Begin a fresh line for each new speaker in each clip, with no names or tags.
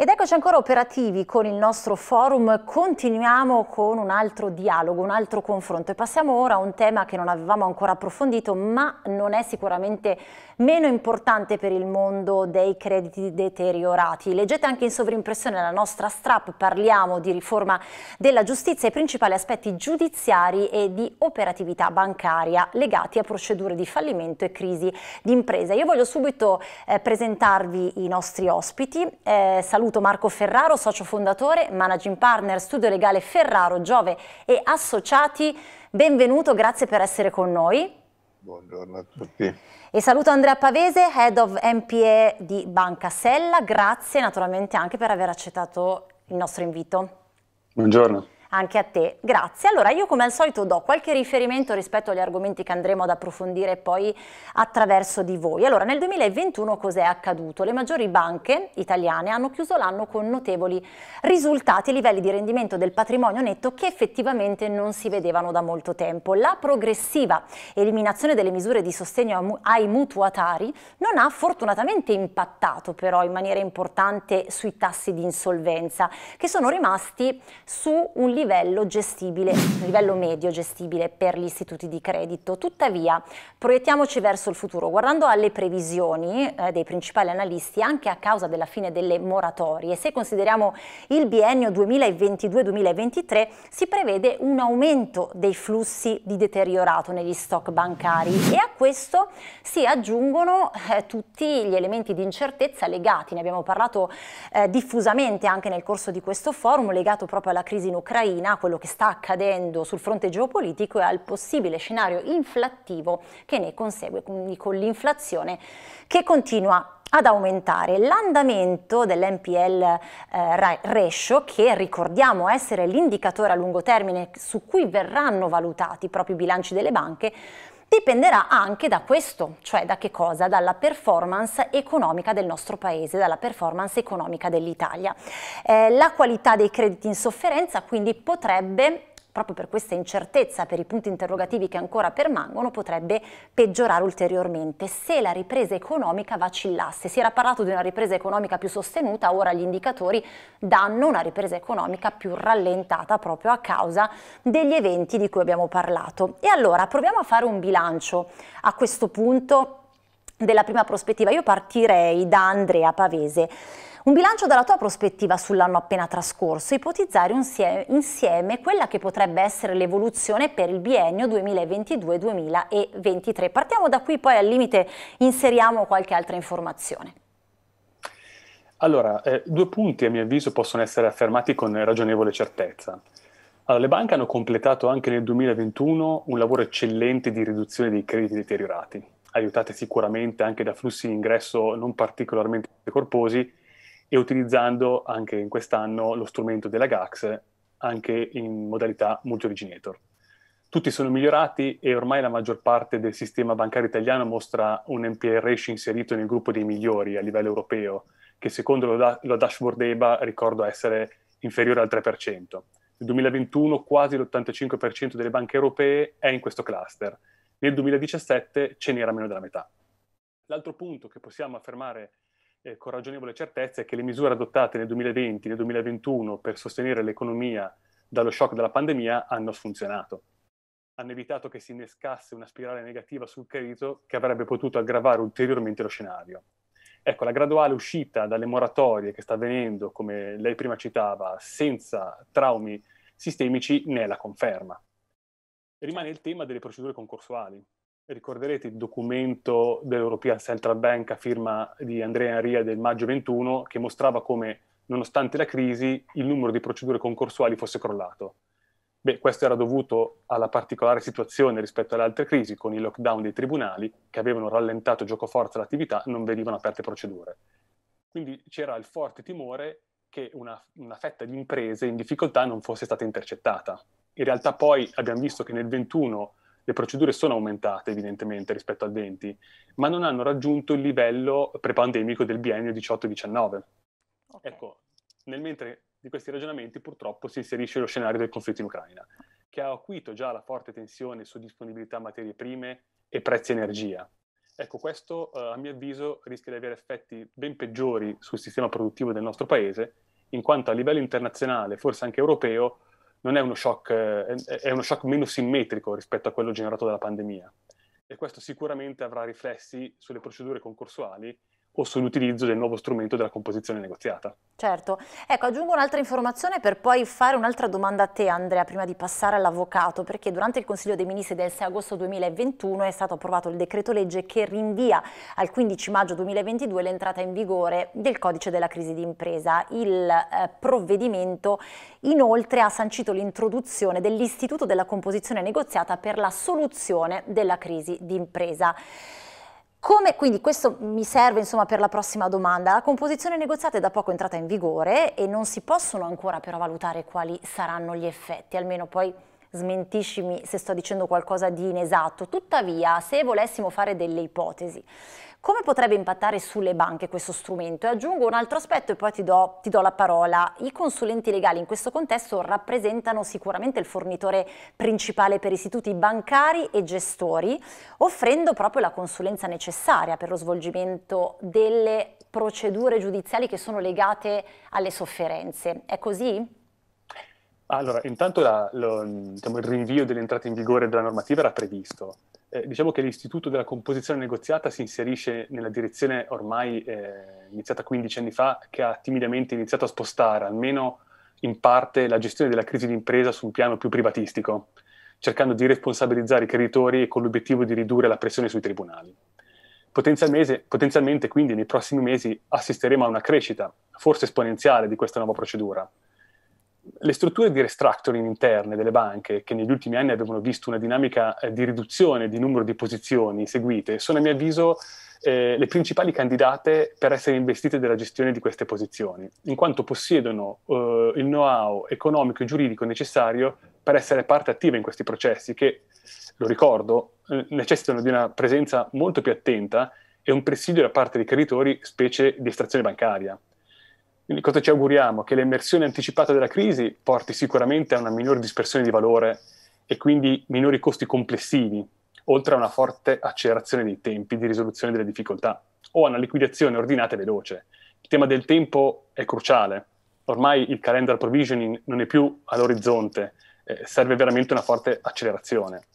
Ed eccoci ancora operativi con il nostro forum, continuiamo con un altro dialogo, un altro confronto e passiamo ora a un tema che non avevamo ancora approfondito ma non è sicuramente meno importante per il mondo dei crediti deteriorati. Leggete anche in sovrimpressione la nostra strap, parliamo di riforma della giustizia e principali aspetti giudiziari e di operatività bancaria legati a procedure di fallimento e crisi d'impresa. Io voglio subito eh, presentarvi i nostri ospiti, eh, saluto saluto Marco Ferraro, socio fondatore, managing partner, studio legale Ferraro, Giove e Associati. Benvenuto, grazie per essere con noi.
Buongiorno a tutti.
E saluto Andrea Pavese, Head of MPE di Banca Sella. Grazie naturalmente anche per aver accettato il nostro invito. Buongiorno anche a te. Grazie. Allora io come al solito do qualche riferimento rispetto agli argomenti che andremo ad approfondire poi attraverso di voi. Allora nel 2021 cos'è accaduto? Le maggiori banche italiane hanno chiuso l'anno con notevoli risultati e livelli di rendimento del patrimonio netto che effettivamente non si vedevano da molto tempo. La progressiva eliminazione delle misure di sostegno ai mutuatari non ha fortunatamente impattato però in maniera importante sui tassi di insolvenza che sono rimasti su un livello livello gestibile, livello medio gestibile per gli istituti di credito. Tuttavia, proiettiamoci verso il futuro, guardando alle previsioni eh, dei principali analisti, anche a causa della fine delle moratorie, se consideriamo il biennio 2022-2023, si prevede un aumento dei flussi di deteriorato negli stock bancari e a questo si aggiungono eh, tutti gli elementi di incertezza legati, ne abbiamo parlato eh, diffusamente anche nel corso di questo forum, legato proprio alla crisi in Ucraina Ucraina, a quello che sta accadendo sul fronte geopolitico e al possibile scenario inflattivo che ne consegue, quindi con l'inflazione che continua ad aumentare l'andamento dell'NPL eh, ratio che ricordiamo essere l'indicatore a lungo termine su cui verranno valutati proprio i bilanci delle banche dipenderà anche da questo, cioè da che cosa? Dalla performance economica del nostro paese, dalla performance economica dell'Italia. Eh, la qualità dei crediti in sofferenza quindi potrebbe proprio per questa incertezza, per i punti interrogativi che ancora permangono, potrebbe peggiorare ulteriormente se la ripresa economica vacillasse. Si era parlato di una ripresa economica più sostenuta, ora gli indicatori danno una ripresa economica più rallentata proprio a causa degli eventi di cui abbiamo parlato. E allora proviamo a fare un bilancio a questo punto della prima prospettiva. Io partirei da Andrea Pavese. Un bilancio dalla tua prospettiva sull'anno appena trascorso, ipotizzare insieme, quella che potrebbe essere l'evoluzione per il biennio 2022-2023. Partiamo da qui, poi al limite inseriamo qualche altra informazione.
Allora, eh, due punti a mio avviso possono essere affermati con ragionevole certezza. Allora, le banche hanno completato anche nel 2021 un lavoro eccellente di riduzione dei crediti deteriorati, aiutate sicuramente anche da flussi di ingresso non particolarmente corposi e utilizzando anche in quest'anno lo strumento della GAX anche in modalità multi-originator. Tutti sono migliorati e ormai la maggior parte del sistema bancario italiano mostra un NPL ratio inserito nel gruppo dei migliori a livello europeo, che secondo lo, da- lo dashboard EBA ricordo essere inferiore al 3%. Nel 2021 quasi l'85% delle banche europee è in questo cluster. Nel 2017 ce n'era meno della metà. L'altro punto che possiamo affermare eh, con ragionevole certezza è che le misure adottate nel 2020 e nel 2021 per sostenere l'economia dallo shock della pandemia hanno funzionato. Hanno evitato che si innescasse una spirale negativa sul credito che avrebbe potuto aggravare ulteriormente lo scenario. Ecco, la graduale uscita dalle moratorie che sta avvenendo, come lei prima citava, senza traumi sistemici ne è la conferma. Rimane il tema delle procedure concorsuali, ricorderete il documento dell'European Central Bank a firma di Andrea Enria del maggio 21 che mostrava come, nonostante la crisi, il numero di procedure concorsuali fosse crollato. Beh, questo era dovuto alla particolare situazione rispetto alle altre crisi, con i lockdown dei tribunali che avevano rallentato giocoforza l'attività e non venivano aperte procedure. Quindi c'era il forte timore che una, una fetta di imprese in difficoltà non fosse stata intercettata. In realtà poi abbiamo visto che nel 21 le procedure sono aumentate evidentemente rispetto al 20, ma non hanno raggiunto il livello prepandemico del biennio 18-19. Okay. Ecco, nel mentre di questi ragionamenti purtroppo si inserisce lo scenario del conflitto in Ucraina, che ha acuito già la forte tensione su disponibilità materie prime e prezzi energia. Ecco, questo eh, a mio avviso rischia di avere effetti ben peggiori sul sistema produttivo del nostro paese, in quanto a livello internazionale, forse anche europeo, non è uno shock, eh, è uno shock meno simmetrico rispetto a quello generato dalla pandemia e questo sicuramente avrà riflessi sulle procedure concorsuali o sull'utilizzo del nuovo strumento della composizione negoziata.
Certo, ecco aggiungo un'altra informazione per poi fare un'altra domanda a te Andrea prima di passare all'avvocato perché durante il Consiglio dei Ministri del 6 agosto 2021 è stato approvato il decreto legge che rinvia al 15 maggio 2022 l'entrata in vigore del codice della crisi di impresa. Il eh, provvedimento inoltre ha sancito l'introduzione dell'istituto della composizione negoziata per la soluzione della crisi di impresa. Come, quindi questo mi serve insomma, per la prossima domanda. La composizione negoziata è da poco entrata in vigore e non si possono ancora però valutare quali saranno gli effetti, almeno poi smentiscimi se sto dicendo qualcosa di inesatto. Tuttavia, se volessimo fare delle ipotesi, come potrebbe impattare sulle banche questo strumento? E aggiungo un altro aspetto e poi ti do, ti do la parola. I consulenti legali in questo contesto rappresentano sicuramente il fornitore principale per istituti bancari e gestori, offrendo proprio la consulenza necessaria per lo svolgimento delle procedure giudiziali che sono legate alle sofferenze. È così?
Allora, intanto la, lo, diciamo, il rinvio dell'entrata in vigore della normativa era previsto, eh, diciamo che l'istituto della composizione negoziata si inserisce nella direzione ormai eh, iniziata 15 anni fa, che ha timidamente iniziato a spostare, almeno in parte, la gestione della crisi d'impresa su un piano più privatistico, cercando di responsabilizzare i creditori con l'obiettivo di ridurre la pressione sui tribunali. Potenzialmente, potenzialmente quindi nei prossimi mesi assisteremo a una crescita, forse esponenziale, di questa nuova procedura, le strutture di restructuring interne delle banche, che negli ultimi anni avevano visto una dinamica eh, di riduzione di numero di posizioni seguite, sono a mio avviso eh, le principali candidate per essere investite nella gestione di queste posizioni, in quanto possiedono eh, il know-how economico e giuridico necessario per essere parte attiva in questi processi che, lo ricordo, eh, necessitano di una presenza molto più attenta e un presidio da parte dei creditori, specie di estrazione bancaria. Quindi cosa ci auguriamo? Che l'immersione anticipata della crisi porti sicuramente a una minore dispersione di valore e quindi minori costi complessivi, oltre a una forte accelerazione dei tempi di risoluzione delle difficoltà o a una liquidazione ordinata e veloce. Il tema del tempo è cruciale. Ormai il calendar provisioning non è più all'orizzonte, eh, serve veramente una forte accelerazione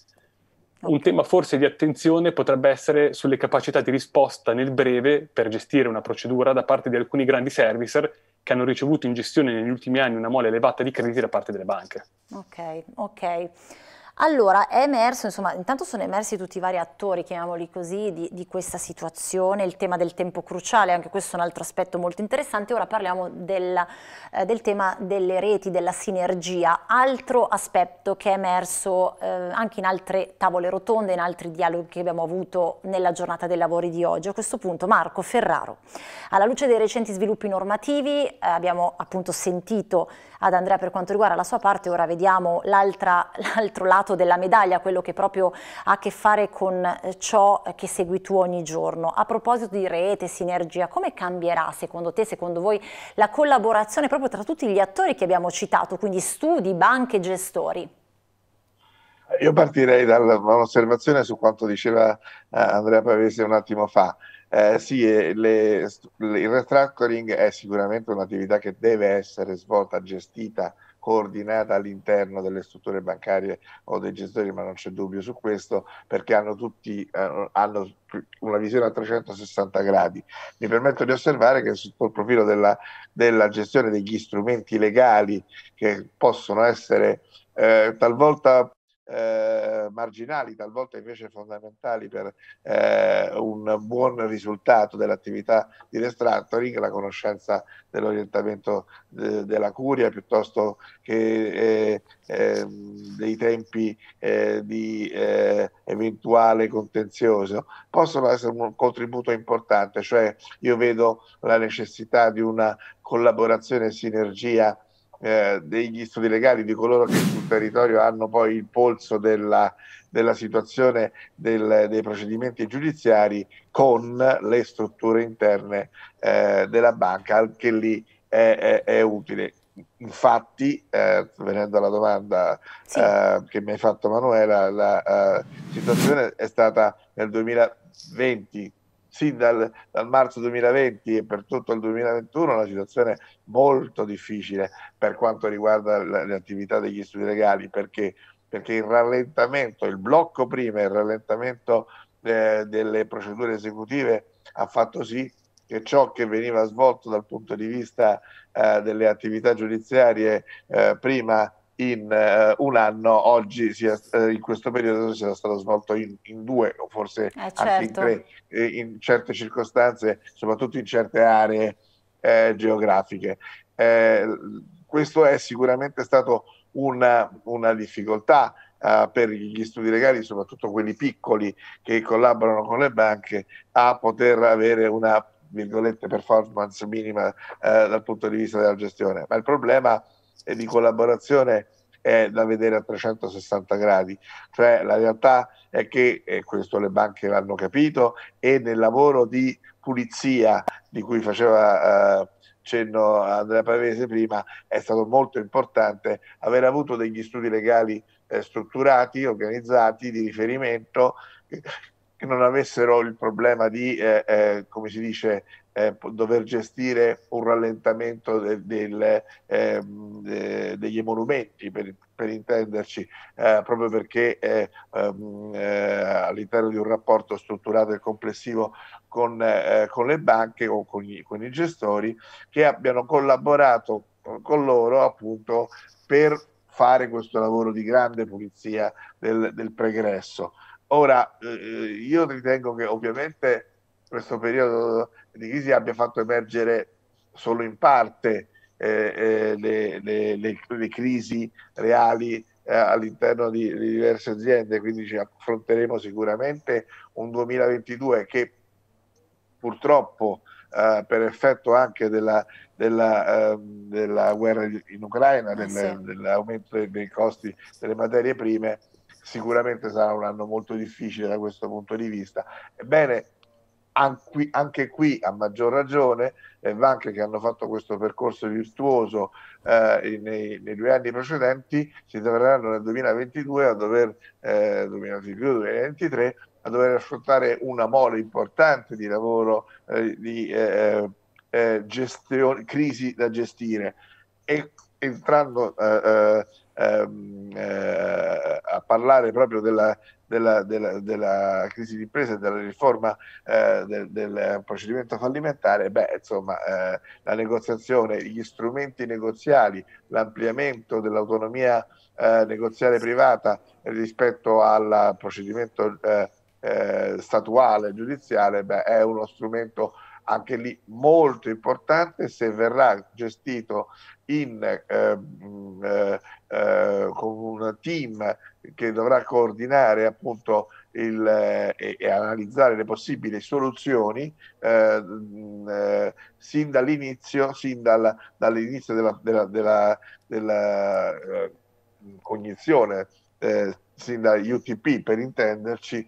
un tema forse di attenzione potrebbe essere sulle capacità di risposta nel breve per gestire una procedura da parte di alcuni grandi servicer che hanno ricevuto in gestione negli ultimi anni una mole elevata di crediti da parte delle banche.
Ok, ok. Allora, è emerso, insomma, intanto sono emersi tutti i vari attori, chiamiamoli così, di, di questa situazione, il tema del tempo cruciale, anche questo è un altro aspetto molto interessante. Ora parliamo della, eh, del tema delle reti, della sinergia, altro aspetto che è emerso eh, anche in altre tavole rotonde, in altri dialoghi che abbiamo avuto nella giornata dei lavori di oggi. A questo punto Marco Ferraro, alla luce dei recenti sviluppi normativi, eh, abbiamo appunto sentito ad Andrea per quanto riguarda la sua parte, ora vediamo l'altro lato lato della medaglia, quello che proprio ha a che fare con eh, ciò che segui tu ogni giorno. A proposito di rete, sinergia, come cambierà secondo te, secondo voi, la collaborazione proprio tra tutti gli attori che abbiamo citato, quindi studi, banche, gestori?
Eh, io partirei da un'osservazione su quanto diceva eh, Andrea Pavese un attimo fa. Eh, sì, le, le, il restructuring è sicuramente un'attività che deve essere svolta, gestita coordinata all'interno delle strutture bancarie o dei gestori, ma non c'è dubbio su questo, perché hanno tutti eh, hanno una visione a 360 gradi. Mi permetto di osservare che sotto il profilo della, della gestione degli strumenti legali che possono essere eh, talvolta eh, marginali, talvolta invece fondamentali per eh, un buon risultato dell'attività di restructuring, la conoscenza dell'orientamento de, della curia piuttosto che eh, ehm, dei tempi eh, di eh, eventuale contenzioso, possono essere un contributo importante, cioè io vedo la necessità di una collaborazione e sinergia eh, degli studi legali, di coloro che sul territorio hanno poi il polso della, della situazione del, dei procedimenti giudiziari con le strutture interne eh, della banca, anche lì è, è, è utile. Infatti, eh, venendo alla domanda sì. eh, che mi hai fatto Manuela, la eh, situazione è stata nel 2020 sin dal, dal, marzo 2020 e per tutto il 2021 una situazione molto difficile per quanto riguarda la, le attività degli studi legali perché, perché il rallentamento, il blocco prima e il rallentamento eh, delle procedure esecutive ha fatto sì che ciò che veniva svolto dal punto di vista eh, delle attività giudiziarie eh, prima in uh, un anno, oggi sia, uh, in questo periodo sia stato svolto in, in due o forse eh, certo. anche in certo. tre, eh, in certe circostanze, soprattutto in certe aree eh, geografiche. Eh, questo è sicuramente stato una, una difficoltà per gli studi legali, soprattutto quelli piccoli che collaborano con le banche, a poter avere una performance minima dal punto di vista della gestione. Ma il problema è e di collaborazione è da vedere a 360 gradi. Cioè, la realtà è che, e questo le banche l'hanno capito, e nel lavoro di pulizia di cui faceva eh, cenno Andrea Pavese prima, è stato molto importante aver avuto degli studi legali eh, strutturati, organizzati, di riferimento, che non avessero il problema di, eh, eh come si dice, eh, dover gestire un rallentamento del, ehm, del, eh, degli emolumenti, per, per intenderci, eh, proprio perché eh, ehm, eh, all'interno di un rapporto strutturato e complessivo con, eh, con le banche o con, gli, con i gestori che abbiano collaborato con loro appunto per fare questo lavoro di grande pulizia del, del pregresso. Ora, eh, io ritengo che ovviamente questo periodo di crisi abbia fatto emergere solo in parte eh, eh, le, le, le, le, crisi reali eh, all'interno di, di, diverse aziende, quindi ci affronteremo sicuramente un 2022 che purtroppo eh, per effetto anche della, della, ehm, della guerra in Ucraina, eh, del, sì. dell'aumento dei, dei costi delle materie prime, sicuramente sarà un anno molto difficile da questo punto di vista. Ebbene, Anqui, anche qui a maggior ragione le eh, banche che hanno fatto questo percorso virtuoso eh, nei, nei, due anni precedenti si troveranno nel 2022 a dover, eh, 2022, 2023, a dover affrontare una mole importante di lavoro, eh, di eh, eh, gestione, crisi da gestire. E entrando ehm, a parlare proprio della della, della, della crisi di impresa e della riforma eh, del, del, procedimento fallimentare, beh, insomma, eh, la negoziazione, gli strumenti negoziali, l'ampliamento dell'autonomia eh, negoziale privata rispetto al procedimento eh, eh, statuale giudiziale, beh, è uno strumento anche lì molto importante se verrà gestito in, ehm, eh, eh, con un team che dovrà coordinare appunto il, eh, e, analizzare le possibili soluzioni eh, eh, sin dall'inizio, sin dal, dall'inizio della, della, della, della eh, cognizione, sin da UTP per intenderci,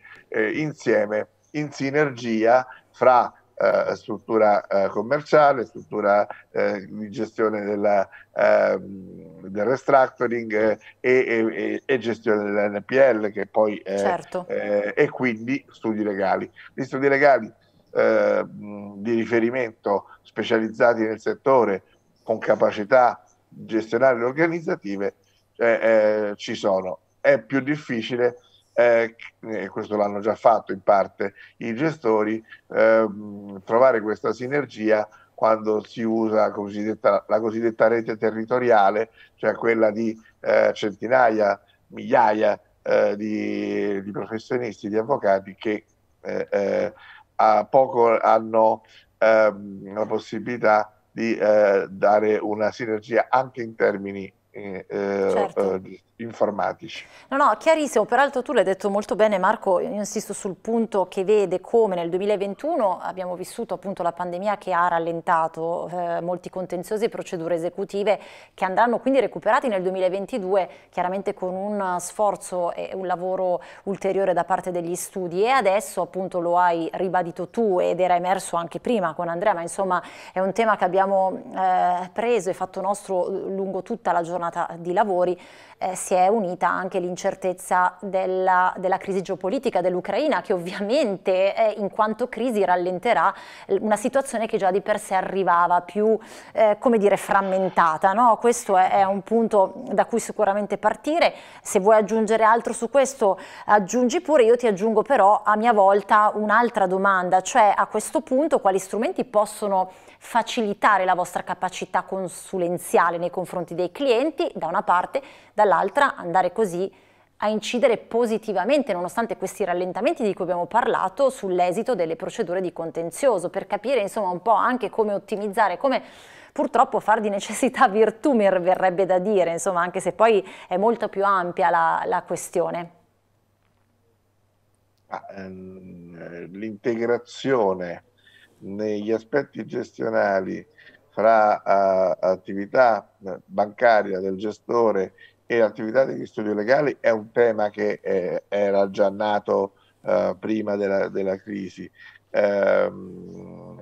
insieme, in sinergia fra eh, struttura eh, commerciale, struttura eh, di gestione della, ehm, del restructuring eh, e, e, e, gestione dell'NPL che poi certo. e quindi studi legali. Gli studi legali ehm, di riferimento specializzati nel settore con capacità gestionali e organizzative eh, ci sono. È più difficile eh, e questo l'hanno già fatto in parte i gestori, ehm, trovare questa sinergia quando si usa la cosiddetta, la cosiddetta rete territoriale, cioè quella di eh, centinaia, migliaia eh, di, di, professionisti, di avvocati che eh, eh, a poco hanno ehm, la possibilità di eh, dare una sinergia anche in termini certo
informatici. No, no, chiarissimo, peraltro tu l'hai detto molto bene Marco, io insisto sul punto che vede come nel 2021 abbiamo vissuto appunto la pandemia che ha rallentato eh, molti contenziosi e procedure esecutive che andranno quindi recuperati nel 2022 chiaramente con un sforzo e un lavoro ulteriore da parte degli studi e adesso appunto lo hai ribadito tu ed era emerso anche prima con Andrea, ma insomma è un tema che abbiamo eh, preso e fatto nostro lungo tutta la giornata di lavori eh, si è unita anche l'incertezza della, della, crisi geopolitica dell'Ucraina che ovviamente eh, in quanto crisi rallenterà una situazione che già di per sé arrivava più eh, come dire frammentata. No? Questo è, è, un punto da cui sicuramente partire. Se vuoi aggiungere altro su questo aggiungi pure, io ti aggiungo però a mia volta un'altra domanda, cioè a questo punto quali strumenti possono facilitare la vostra capacità consulenziale nei confronti dei clienti, da una parte, dall'altra andare così a incidere positivamente, nonostante questi rallentamenti di cui abbiamo parlato, sull'esito delle procedure di contenzioso, per capire insomma un po' anche come ottimizzare, come purtroppo far di necessità virtù, mi verrebbe da dire, insomma, anche se poi è molto più ampia la, la questione.
Ah, ehm, l'integrazione negli aspetti gestionali fra uh, attività eh, bancaria del gestore e attività degli studi legali è un tema che eh, era già nato uh, prima della, della crisi. Ehm,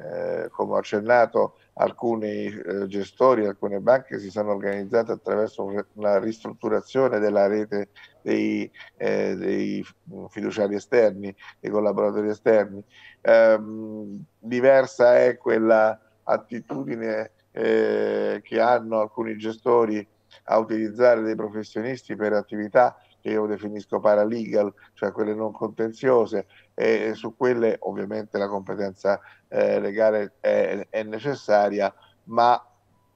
come ho accennato, alcuni gestori, alcune banche si sono organizzate attraverso una ristrutturazione della rete dei, eh, dei fiduciari esterni, dei collaboratori esterni. Ehm, diversa è quella attitudine eh, che hanno alcuni gestori a utilizzare dei professionisti per attività che io definisco paralegal, cioè quelle non contenziose, e, e su quelle ovviamente la competenza eh, legale è, è necessaria, ma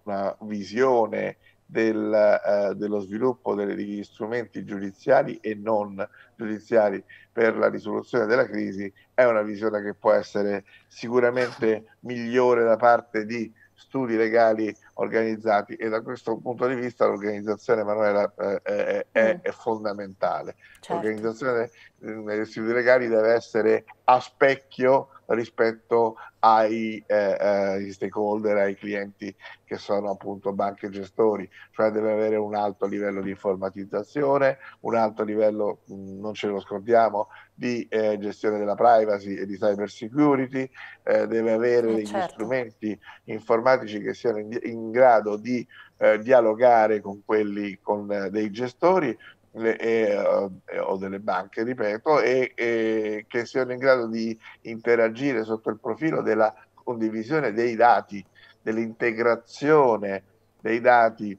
una visione del, eh, dello sviluppo degli strumenti giudiziari e non giudiziari per la risoluzione della crisi è una visione che può essere sicuramente migliore da parte di studi legali organizzati e da questo punto di vista l'organizzazione Emanuela eh, è, mm. è, fondamentale. Certo. L'organizzazione eh, degli studi legali deve essere a specchio rispetto ai eh, eh stakeholder, ai clienti che sono appunto banche e gestori, cioè deve avere un alto livello di informatizzazione, un alto livello, non ce lo scordiamo, di eh, gestione della privacy e di cyber security, eh, deve avere eh, degli certo. strumenti informatici che siano in, in grado di eh, dialogare con quelli, con dei gestori, le, e, eh, eh, o delle banche, ripeto, e, e che siano in grado di interagire sotto il profilo della condivisione dei dati, dell'integrazione dei dati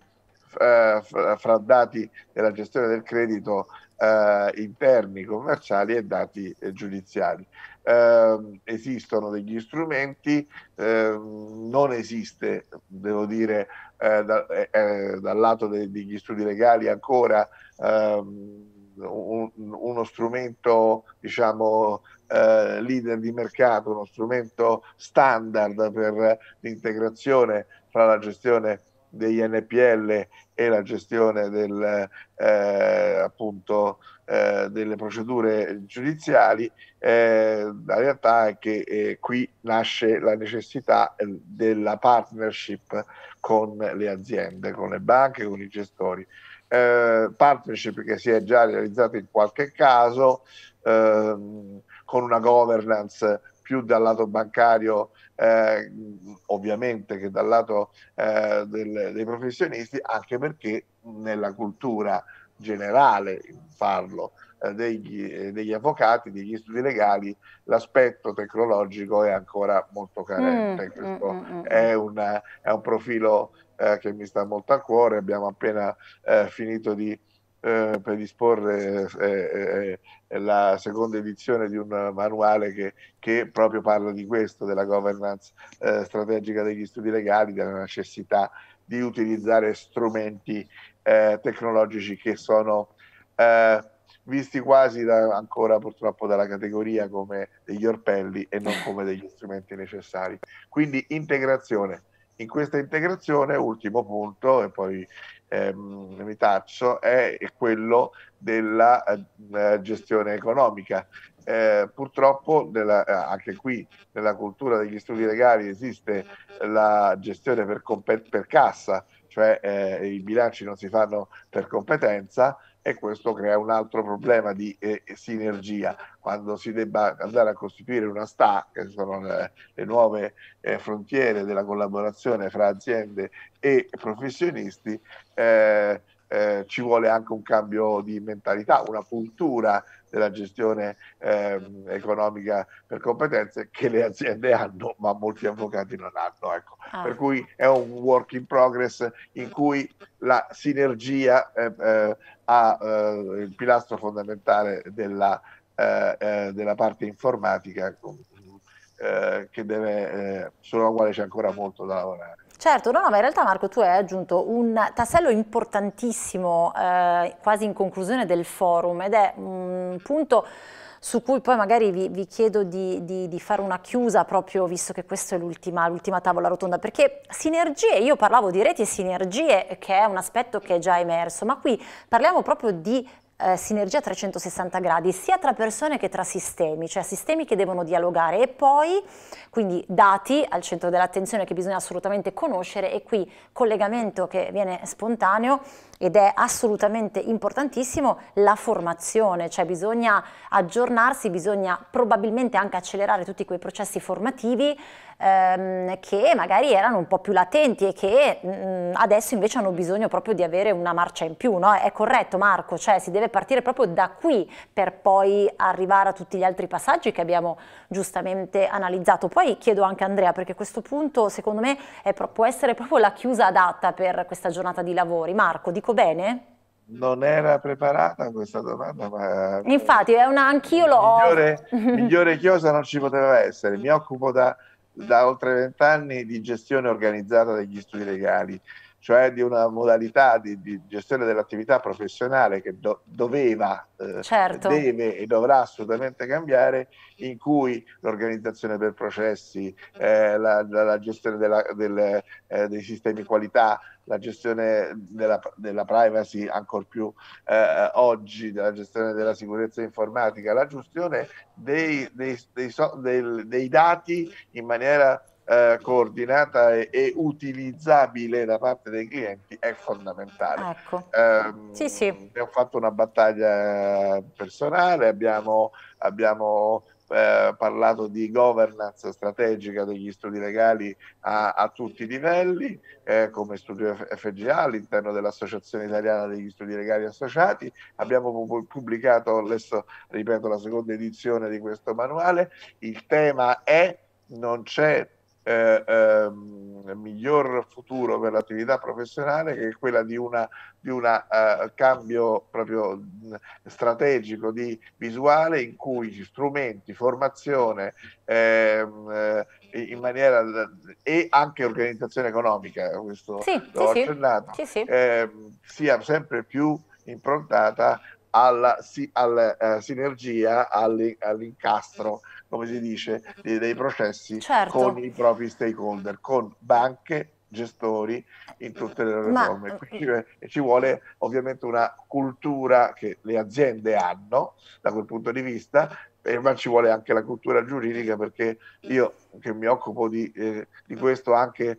eh, fra dati della gestione del credito eh, interni commerciali e dati eh, giudiziari. Ehm, esistono degli strumenti, ehm, non esiste, devo dire, eh, da, dal lato de- degli studi legali ancora ehm, un, uno strumento diciamo eh, leader di mercato, uno strumento standard per l'integrazione tra la gestione degli NPL e la gestione del, eh, appunto, eh, delle procedure giudiziali, eh, la realtà è che eh, qui nasce la necessità eh, della partnership con le aziende, con le banche, con i gestori. Eh, partnership che si è già realizzata in qualche caso, ehm, con una governance più dal lato bancario eh, ovviamente che dal lato eh, del, dei professionisti, anche perché nella cultura generale, parlo eh, degli, degli, avvocati, degli studi legali, l'aspetto tecnologico è ancora molto carente. Mm, Questo mm, mm, mm, mm. è, una, è, un profilo eh, che mi sta molto a cuore, abbiamo appena eh, finito di eh, predisporre eh, eh, eh, la seconda edizione di un manuale che, che, proprio parla di questo, della governance strategica degli studi legali, della necessità di utilizzare strumenti tecnologici che sono visti quasi da, ancora purtroppo dalla categoria come degli orpelli e non come degli strumenti necessari. Quindi integrazione, in questa integrazione, ultimo punto, e poi ehm, mi taccio, è quello della eh, gestione economica. Eh, purtroppo nella, eh, anche qui nella cultura degli studi legali esiste la gestione per, per cassa, cioè eh, i bilanci non si fanno per competenza, e questo crea un altro problema di eh, sinergia quando si debba andare a costituire una STA, che sono le, le nuove eh, frontiere della collaborazione fra aziende e professionisti, eh, eh, ci vuole anche un cambio di mentalità, una cultura della gestione eh, economica per competenze che le aziende hanno, ma molti avvocati non hanno. Ecco. Ah. Per cui è un work in progress in cui la sinergia eh, eh ha eh, il pilastro fondamentale della, eh, della parte informatica che deve, sulla quale c'è ancora molto da lavorare.
Certo, no, no, ma in realtà Marco tu hai aggiunto un tassello importantissimo eh, quasi in conclusione del forum ed è un punto su cui poi magari vi, vi chiedo di, di, di, fare una chiusa proprio visto che questa è l'ultima, tavola rotonda, perché sinergie, io parlavo di reti e sinergie che è un aspetto che è già emerso, ma qui parliamo proprio di eh, sinergia 360 gradi, sia tra persone che tra sistemi, cioè sistemi che devono dialogare e poi quindi dati al centro dell'attenzione che bisogna assolutamente conoscere e qui collegamento che viene spontaneo ed è assolutamente importantissimo la formazione, cioè bisogna aggiornarsi, bisogna probabilmente anche accelerare tutti quei processi formativi ehm, che magari erano un po' più latenti e che mh, mm, adesso invece hanno bisogno proprio di avere una marcia in più, no? È corretto Marco, cioè si deve partire proprio da qui per poi arrivare a tutti gli altri passaggi che abbiamo giustamente analizzato. Poi chiedo anche a Andrea perché questo punto secondo me è, può essere proprio la chiusa adatta per questa giornata di lavori. Marco, di Marco bene?
Non era preparata questa domanda, ma... Eh,
Infatti, è una... anch'io l'ho...
Migliore, migliore chiosa non ci poteva essere. Mi occupo da, da oltre vent'anni di gestione organizzata degli studi legali cioè di una modalità di, di gestione dell'attività professionale che do, doveva, eh, certo. deve e dovrà assolutamente cambiare, in cui l'organizzazione per processi, eh, la, la, la, gestione della, del, eh, dei sistemi qualità, la gestione della, della privacy ancor più eh, oggi, della gestione della sicurezza informatica, la gestione dei, dei, dei, dei dati in maniera eh, coordinata e, e, utilizzabile da parte dei clienti è fondamentale. Ecco. Eh, sì, sì. Abbiamo fatto una battaglia personale, abbiamo, abbiamo eh, parlato di governance strategica degli studi legali a, a tutti i livelli, eh, come studio FGA all'interno dell'Associazione Italiana degli Studi Legali Associati. Abbiamo pubblicato, adesso ripeto, la seconda edizione di questo manuale. Il tema è non c'è eh, ehm, miglior futuro per l'attività professionale che è quella di un eh, cambio proprio strategico di visuale in cui strumenti, formazione ehm, eh, in maniera e anche organizzazione economica, eh, questo sì, l'ho sì, accennato, sì, ehm, sia sempre più improntata alla, alla uh, eh, sinergia, all'incastro. All come si dice, mm. dei, dei processi certo. con i propri stakeholder, con banche, gestori in tutte le loro Ma... forme. Mm, Quindi ci vuole ovviamente una cultura che le aziende hanno da quel punto di vista, ma ci vuole anche la cultura giuridica perché io che mi occupo di, eh, di questo anche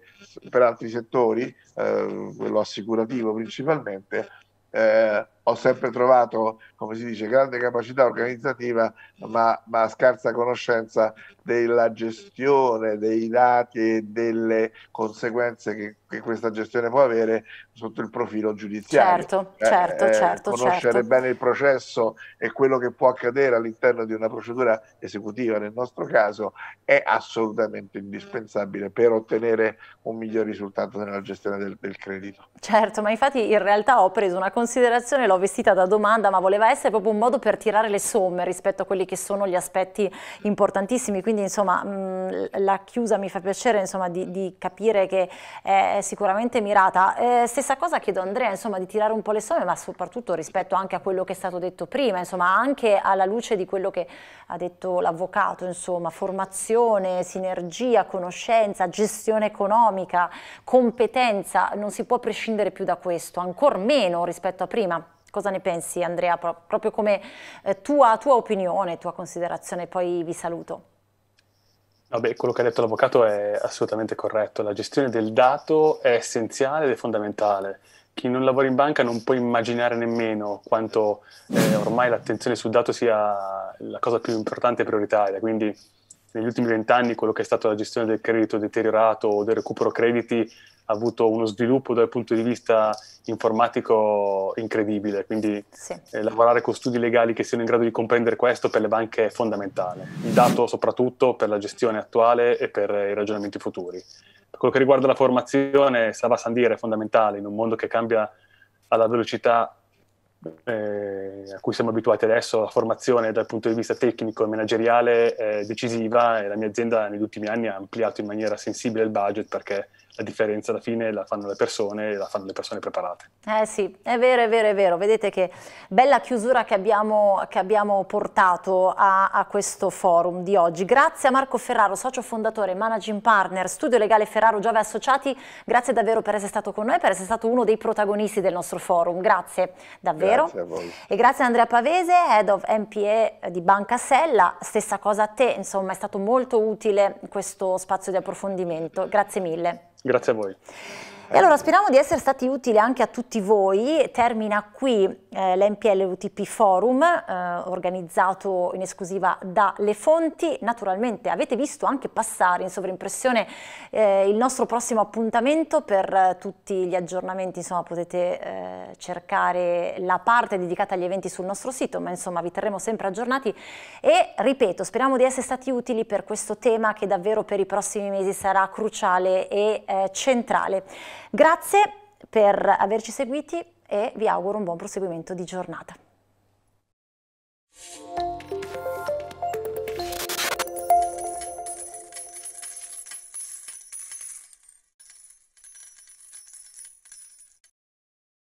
per altri settori, eh, quello assicurativo principalmente, eh, ho sempre trovato, come si dice, grande capacità organizzativa, ma, ma scarsa conoscenza della gestione dei dati e delle conseguenze che, che, questa gestione può avere sotto il profilo giudiziario. Certo, eh, certo, eh, certo. Conoscere certo. bene il processo e quello che può accadere all'interno di una procedura esecutiva, nel nostro caso, è assolutamente indispensabile per ottenere un miglior risultato nella gestione del, del credito.
Certo, ma infatti in realtà ho preso una considerazione, l'ho vestita da domanda, ma voleva essere proprio un modo per tirare le somme rispetto a quelli che sono gli aspetti importantissimi. Quindi, insomma, mh, mm, la chiusa mi fa piacere insomma, di, di, capire che è sicuramente mirata. Eh, stessa cosa chiedo a Andrea insomma, di tirare un po' le somme, ma soprattutto rispetto anche a quello che è stato detto prima, insomma, anche alla luce di quello che ha detto l'avvocato, insomma, formazione, sinergia, conoscenza, gestione economica, competenza, non si può prescindere più da questo, ancor meno rispetto a prima. Cosa ne pensi Andrea, Pro proprio come eh, tua, tua, opinione, tua considerazione, poi vi saluto.
Vabbè, quello che ha detto l'avvocato è assolutamente corretto, la gestione del dato è essenziale ed è fondamentale. Chi non lavora in banca non può immaginare nemmeno quanto eh, ormai l'attenzione sul dato sia la cosa più importante e prioritaria, quindi negli ultimi vent'anni quello che è stato la gestione del credito deteriorato o del recupero crediti ha avuto uno sviluppo dal punto di vista informatico incredibile, quindi sì. eh, lavorare con studi legali che siano in grado di comprendere questo per le banche è fondamentale, il dato soprattutto per la gestione attuale e per i ragionamenti futuri. Per quello che riguarda la formazione, Sava Sandire è fondamentale in un mondo che cambia alla velocità eh, a cui siamo abituati adesso, la formazione dal punto di vista tecnico e manageriale è decisiva e la mia azienda negli ultimi anni ha ampliato in maniera sensibile il budget perché la differenza alla fine la fanno le persone e la fanno le persone preparate.
Eh sì, è vero, è vero, è vero. Vedete che bella chiusura che abbiamo, che abbiamo portato a, a questo forum di oggi. Grazie a Marco Ferraro, socio fondatore, managing partner, studio legale Ferraro Giove Associati. Grazie davvero per essere stato con noi, per essere stato uno dei protagonisti del nostro forum. Grazie davvero. Grazie a voi. E grazie a Andrea Pavese, Head of MPE di Banca Sella. Stessa cosa a te, insomma è stato molto utile questo spazio di approfondimento. Grazie mille.
Grazie a voi. E allora
speriamo di essere stati utili anche a tutti voi. Termina qui eh, l'NPL UTP Forum eh, organizzato in esclusiva da Le Fonti. Naturalmente avete visto anche passare in sovrimpressione eh, il nostro prossimo appuntamento per tutti gli aggiornamenti, insomma potete eh, cercare la parte dedicata agli eventi sul nostro sito, ma insomma vi terremo sempre aggiornati e ripeto, speriamo di essere stati utili per questo tema che davvero per i prossimi mesi sarà cruciale e eh, centrale. Grazie per averci seguiti e vi auguro un buon proseguimento di giornata.